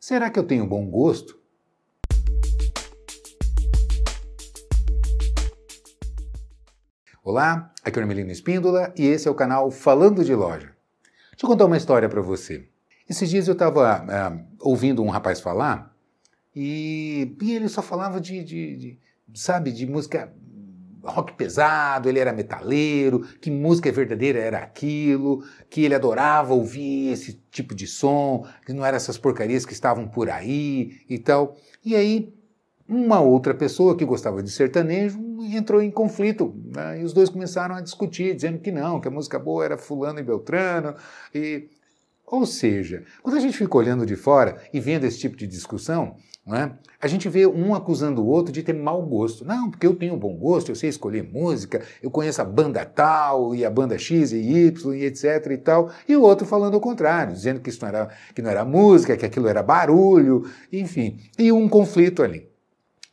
Será que eu tenho bom gosto? Olá, aqui é o Hermelino Espíndola e esse é o canal Falando de Loja. Deixa eu contar uma história para você. Esses dias eu estava ah, ouvindo um rapaz falar e, e, ele só falava de, de, de, sabe, de música rock pesado, ele era metaleiro, que música é verdadeira era aquilo, que ele adorava ouvir esse tipo de som, que não eram essas porcarias que estavam por aí e tal. E aí, uma outra pessoa que gostava de sertanejo entrou em conflito, né? e os dois começaram a discutir, dizendo que não, que a música boa era fulano e beltrano, e ou seja, quando a gente fica olhando de fora e vendo esse tipo de discussão, é? a gente vê um acusando o outro de ter mau gosto. Não, porque eu tenho bom gosto, eu sei escolher música, eu conheço a banda tal e a banda X e Y e etc e tal. E o outro falando o contrário, dizendo que isso não era, que não era música, que aquilo era barulho, enfim. E um conflito ali.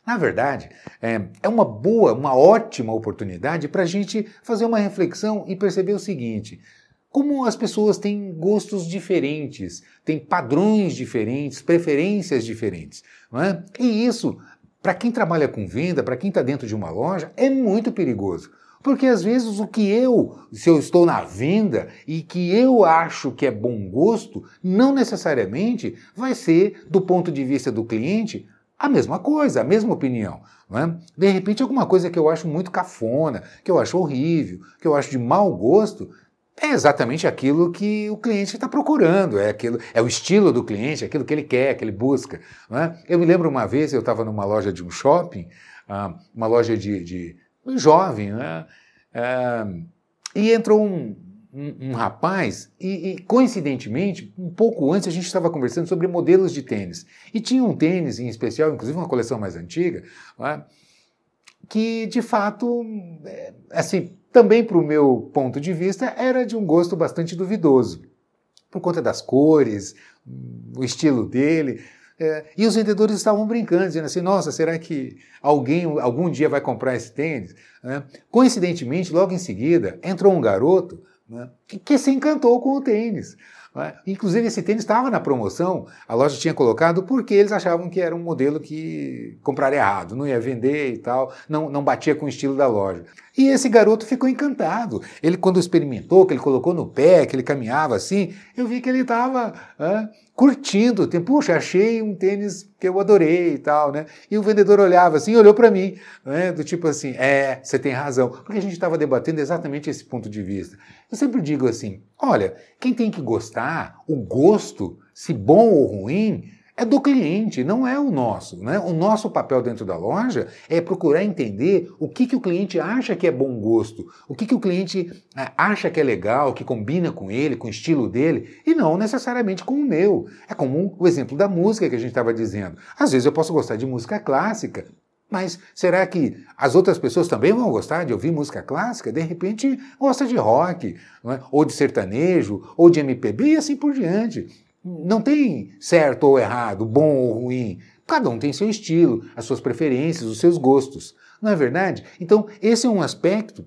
Na verdade, é, é uma boa, uma ótima oportunidade para a gente fazer uma reflexão e perceber o seguinte: como as pessoas têm gostos diferentes, têm padrões diferentes, preferências diferentes. Não é? E isso, para quem trabalha com venda, para quem está dentro de uma loja, é muito perigoso. Porque às vezes o que eu, se eu estou na venda e que eu acho que é bom gosto, não necessariamente vai ser, do ponto de vista do cliente, a mesma coisa, a mesma opinião. É? De repente, alguma coisa que eu acho muito cafona, que eu acho horrível, que eu acho de mau gosto, é exatamente aquilo que o cliente está procurando, é aquilo, é o estilo do cliente, aquilo que ele quer, que ele busca. Né? Eu me lembro uma vez, eu estava numa loja de um shopping, ah, uma loja de, de um jovem, É, e entrou um, um, um rapaz, e, e, coincidentemente, um pouco antes a gente estava conversando sobre modelos de tênis. E tinha um tênis em especial, inclusive uma coleção mais antiga, né? que de fato, é, assim, também para o meu ponto de vista, era de um gosto bastante duvidoso, por conta das cores, o estilo dele. É, e os vendedores estavam brincando, dizendo assim: nossa, será que alguém algum dia vai comprar esse tênis? É. Coincidentemente, logo em seguida, entrou um garoto né, que, que se encantou com o tênis. Né? Inclusive, esse tênis estava na promoção, a loja tinha colocado porque eles achavam que era um modelo que compraria errado, não ia vender e tal, não, não batia com o estilo da loja. E esse garoto ficou encantado. Ele, quando experimentou, que ele colocou no pé, que ele caminhava assim, eu vi que ele estava ah, curtindo. Puxa, achei um tênis que eu adorei e tal, né? E o vendedor olhava assim, olhou para mim, né? Do tipo assim, é, você tem razão. Porque a gente estava debatendo exatamente esse ponto de vista. Eu sempre digo assim, olha, quem tem que gostar, o gosto, se bom ou ruim, é do cliente, não é o nosso. Né? O nosso papel dentro da loja é procurar entender o que, que o cliente acha que é bom gosto, o que, que o cliente é, acha que é legal, que combina com ele, com o estilo dele, e não necessariamente com o meu. É comum o exemplo da música que a gente estava dizendo. Às vezes eu posso gostar de música clássica, mas será que as outras pessoas também vão gostar de ouvir música clássica? De repente gosta de rock, é? ou de sertanejo, ou de MPB e assim por diante. Não tem certo ou errado, bom ou ruim. Cada um tem seu estilo, as suas preferências, os seus gostos. Não é verdade? Então, esse é um aspecto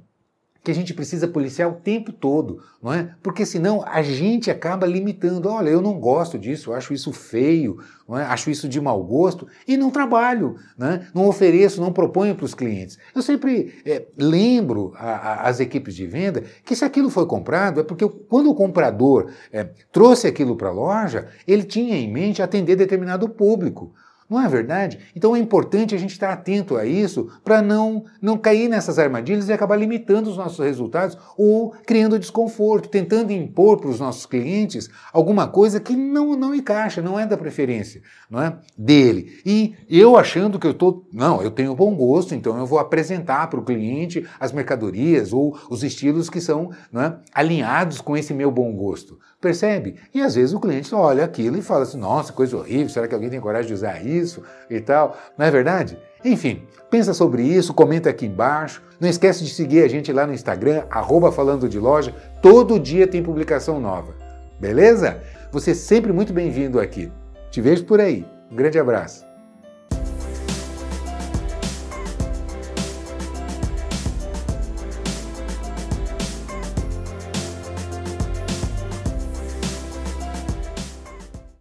que a gente precisa policiar o tempo todo, não é? Porque senão a gente acaba limitando. Olha, eu não gosto disso, eu acho isso feio, é? acho isso de mau gosto e não trabalho, não, é? não ofereço, não proponho para os clientes. Eu sempre é, lembro a, a, as equipes de venda que se aquilo foi comprado é porque quando o comprador eh, trouxe aquilo para a loja, ele tinha em mente atender determinado público. Não é verdade? Então é importante a gente estar atento a isso para não, não cair nessas armadilhas e acabar limitando os nossos resultados ou criando desconforto, tentando impor para os nossos clientes alguma coisa que não, não encaixa, não é da preferência não é? dele. E eu achando que eu estou. Não, eu tenho bom gosto, então eu vou apresentar para o cliente as mercadorias ou os estilos que são é, alinhados com esse meu bom gosto. Percebe? E às vezes o cliente olha aquilo e fala assim: nossa, coisa horrível, será que alguém tem coragem de usar isso? isso e tal, não é verdade? Enfim, pensa sobre isso, comenta aqui embaixo. Não esquece de seguir a gente lá no Instagram, arroba falando de loja. Todo dia tem publicação nova. Beleza? Você é sempre muito bem-vindo aqui. Te vejo por aí. Um grande abraço.